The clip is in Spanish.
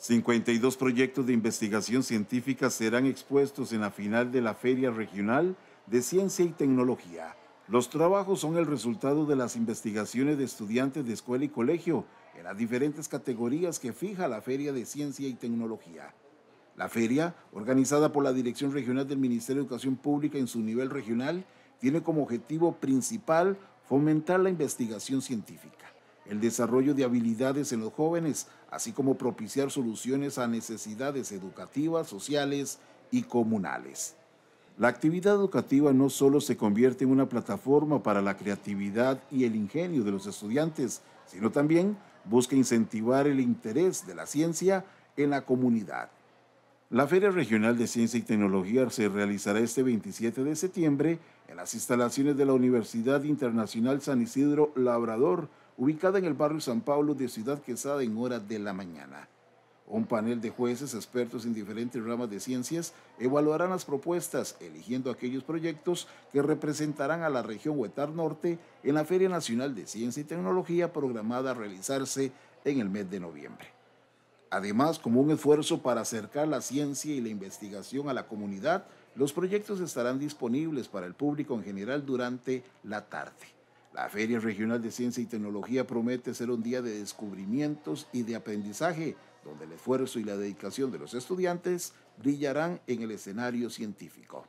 52 proyectos de investigación científica serán expuestos en la final de la Feria Regional de Ciencia y Tecnología. Los trabajos son el resultado de las investigaciones de estudiantes de escuela y colegio en las diferentes categorías que fija la Feria de Ciencia y Tecnología. La feria, organizada por la Dirección Regional del Ministerio de Educación Pública en su nivel regional, tiene como objetivo principal fomentar la investigación científica el desarrollo de habilidades en los jóvenes, así como propiciar soluciones a necesidades educativas, sociales y comunales. La actividad educativa no solo se convierte en una plataforma para la creatividad y el ingenio de los estudiantes, sino también busca incentivar el interés de la ciencia en la comunidad. La Feria Regional de Ciencia y Tecnología se realizará este 27 de septiembre en las instalaciones de la Universidad Internacional San Isidro Labrador, ubicada en el barrio San Pablo de Ciudad Quesada en horas de la mañana. Un panel de jueces expertos en diferentes ramas de ciencias evaluarán las propuestas, eligiendo aquellos proyectos que representarán a la región Huetar Norte en la Feria Nacional de Ciencia y Tecnología programada a realizarse en el mes de noviembre. Además, como un esfuerzo para acercar la ciencia y la investigación a la comunidad, los proyectos estarán disponibles para el público en general durante la tarde. La Feria Regional de Ciencia y Tecnología promete ser un día de descubrimientos y de aprendizaje, donde el esfuerzo y la dedicación de los estudiantes brillarán en el escenario científico.